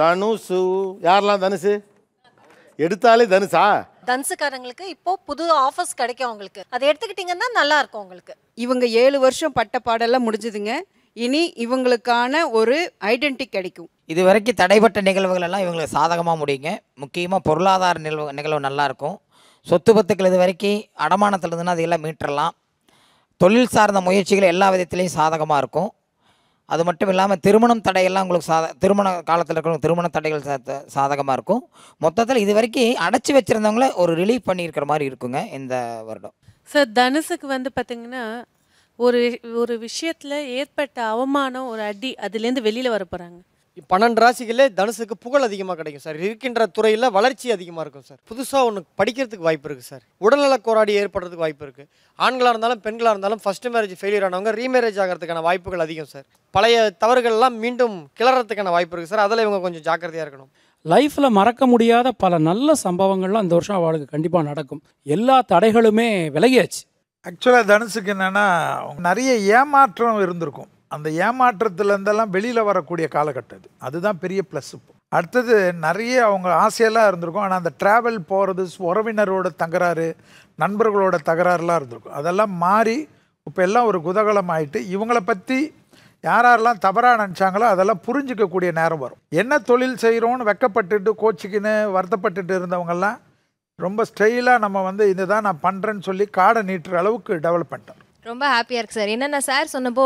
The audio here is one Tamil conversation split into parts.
தனுசு யாரெல்லாம் தனுசு எடுத்தாலே தனுசா தனுசுக்காரங்களுக்கு இப்போ புது ஆஃபர்ஸ் கிடைக்கும் அவங்களுக்கு அதை எடுத்துக்கிட்டீங்கன்னா நல்லா இருக்கும் உங்களுக்கு இவங்க ஏழு வருஷம் பட்ட பாடெல்லாம் முடிஞ்சதுங்க இனி இவங்களுக்கான ஒரு ஐடென்டி கிடைக்கும் இது வரைக்கும் தடைப்பட்ட நிகழ்வுகள் எல்லாம் இவங்களுக்கு சாதகமாக முடியுங்க முக்கியமாக பொருளாதார நிகழ்வு நிகழ்வு நல்லாயிருக்கும் சொத்து பத்துக்கள் இது வரைக்கும் அடமானத்தில் இருந்துன்னா எல்லாம் மீட்டரலாம் தொழில் சார்ந்த முயற்சிகள் எல்லா விதத்துலேயும் சாதகமாக இருக்கும் அது மட்டும் இல்லாமல் திருமணம் தடையெல்லாம் உங்களுக்கு சாத திருமண காலத்தில் இருக்கிற திருமண தடைகள் சாதகமாக இருக்கும் மொத்தத்தில் இது வரைக்கும் அடைச்சி வச்சுருந்தவங்கள ஒரு ரிலீஃப் பண்ணியிருக்கிற மாதிரி இருக்குங்க இந்த வருடம் சார் தனுசுக்கு வந்து பார்த்திங்கன்னா ஒரு ஒரு விஷயத்தில் ஏற்பட்ட அவமானம் ஒரு அடி அதுலேருந்து வெளியில் வர போகிறாங்க பன்னெண்டு ராசிகளே தனுசுக்கு புகழ் அதிகமாக கிடைக்கும் சார் இருக்கின்ற துறையில் வளர்ச்சி அதிகமாக இருக்கும் சார் புதுசாக ஒன்று படிக்கிறதுக்கு வாய்ப்பு இருக்குது சார் உடல்நல கோராடி ஏற்படுறதுக்கு வாய்ப்பு இருக்குது ஆண்களாக இருந்தாலும் பெண்களாக இருந்தாலும் ஃபஸ்ட்டு மேரேஜ் ஃபெயிலியர் ஆனவங்க ரீமேரேஜ் ஆகிறதுக்கான வாய்ப்புகள் அதிகம் சார் பழைய தவறுகள்லாம் மீண்டும் கிளறதுக்கான வாய்ப்பு இருக்குது சார் அதில் இவங்க கொஞ்சம் ஜாக்கிரதையாக இருக்கணும் லைஃப்பில் மறக்க முடியாத பல நல்ல சம்பவங்கள்லாம் இந்த வருஷம் அவளுக்கு கண்டிப்பாக நடக்கும் எல்லா தடைகளுமே விலகியாச்சு ஆக்சுவலாக தனுசுக்கு என்னென்னா நிறைய ஏமாற்றம் இருந்திருக்கும் அந்த ஏமாற்றத்துலேருந்தெல்லாம் வெளியில் வரக்கூடிய காலகட்டம் அதுதான் பெரிய ப்ளஸ் இப்போ அடுத்தது நிறைய அவங்க ஆசையெல்லாம் இருந்திருக்கும் ஆனால் அந்த ட்ராவல் போகிறது உறவினரோட தகராறு நண்பர்களோட தகராறுலாம் இருந்திருக்கும் அதெல்லாம் மாறி இப்போ எல்லாம் ஒரு குதகலம் ஆகிட்டு இவங்கள பற்றி யாரெல்லாம் தவறாக நினச்சாங்களோ அதெல்லாம் புரிஞ்சிக்கக்கூடிய நேரம் வரும் என்ன தொழில் செய்கிறோன்னு வெக்கப்பட்டுட்டு கோச்சிக்கின்னு வருத்தப்பட்டுட்டு இருந்தவங்கெல்லாம் ரொம்ப ஸ்டைலாக நம்ம வந்து இதுதான் நான் பண்ணுறேன்னு சொல்லி காடை நீட்டுற அளவுக்கு டெவலப் பண்ணிட்டோம் ரொம்ப ஹாப்பியாக இருக்குது சார் என்னென்ன சார் சொன்னப்போ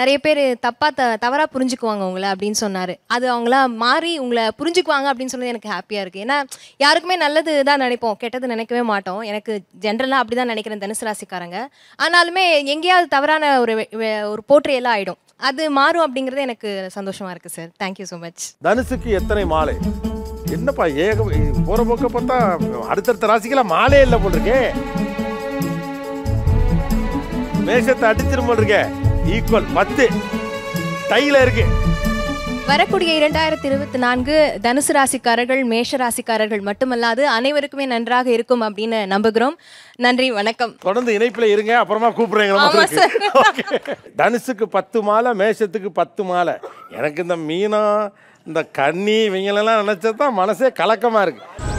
நிறைய பேர் தப்பாக த தவறாக புரிஞ்சுக்குவாங்க உங்களை அப்படின்னு சொன்னார் அது அவங்கள மாறி உங்களை புரிஞ்சுக்குவாங்க அப்படின்னு சொன்னது எனக்கு ஹாப்பியாக இருக்குது ஏன்னா யாருக்குமே நல்லது தான் நினைப்போம் கெட்டது நினைக்கவே மாட்டோம் எனக்கு ஜென்ரலாக அப்படி தான் நினைக்கிறேன் தனுசு ராசிக்காரங்க ஆனாலுமே எங்கேயாவது தவறான ஒரு ஒரு போற்றியெல்லாம் ஆகிடும் அது மாறும் அப்படிங்கிறது எனக்கு சந்தோஷமாக இருக்குது சார் தேங்க்யூ ஸோ மச் தனுசுக்கு எத்தனை மாலை என்னப்பா ஏக போகிற போக்க பார்த்தா அடுத்தடுத்த ராசிக்கெல்லாம் மாலையே இல்லை போட்டிருக்கேன் மேஷத்தை அடிச்சிருமோ இருக்க ஈக்குவல் பத்து டைல இருக்கு வரக்கூடிய இரண்டாயிரத்தி இருபத்தி நான்கு தனுசு ராசிக்காரர்கள் மேஷ ராசிக்காரர்கள் மட்டுமல்லாது அனைவருக்குமே நன்றாக இருக்கும் அப்படின்னு நம்புகிறோம் நன்றி வணக்கம் தொடர்ந்து இணைப்பில் இருங்க அப்புறமா கூப்பிடுறேங்க தனுசுக்கு பத்து மாலை மேஷத்துக்கு பத்து மாலை எனக்கு இந்த மீனம் இந்த கண்ணி இவங்களெல்லாம் நினச்சது தான் மனசே கலக்கமாக இருக்குது